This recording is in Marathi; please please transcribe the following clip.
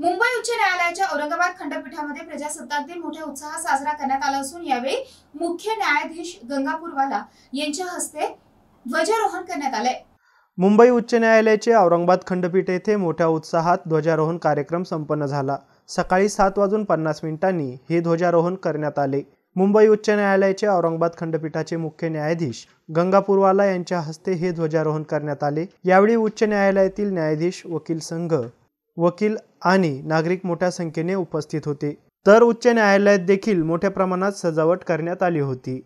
मुंबई उच्च न्यायालयाच्या औरंगाबाद खंडपीठामध्ये प्रजासत्ताक दिन मोठ्या उत्साहात साजरा करण्यात आला असून यावेळी मुख्य न्यायाधीश गंगापूरवाला यांच्या हस्ते ध्वजारोहण करण्यात आले मुंबई उच्च न्यायालयाचे औरंगाबाद खंडपीठ येथे मोठ्या उत्साहात ध्वजारोहण कार्यक्रम संपन्न झाला सकाळी सात वाजून पन्नास मिनिटांनी हे ध्वजारोहण करण्यात आले मुंबई उच्च न्यायालयाचे औरंगाबाद खंडपीठाचे मुख्य न्यायाधीश गंगापूरवाला यांच्या हस्ते हे ध्वजारोहण करण्यात आले यावेळी उच्च न्यायालयातील न्यायाधीश वकील संघ वकील आणि नागरिक मोठ्या संख्येने उपस्थित होते तर उच्च न्यायालयात देखील मोठ्या प्रमाणात सजावट करण्यात आली होती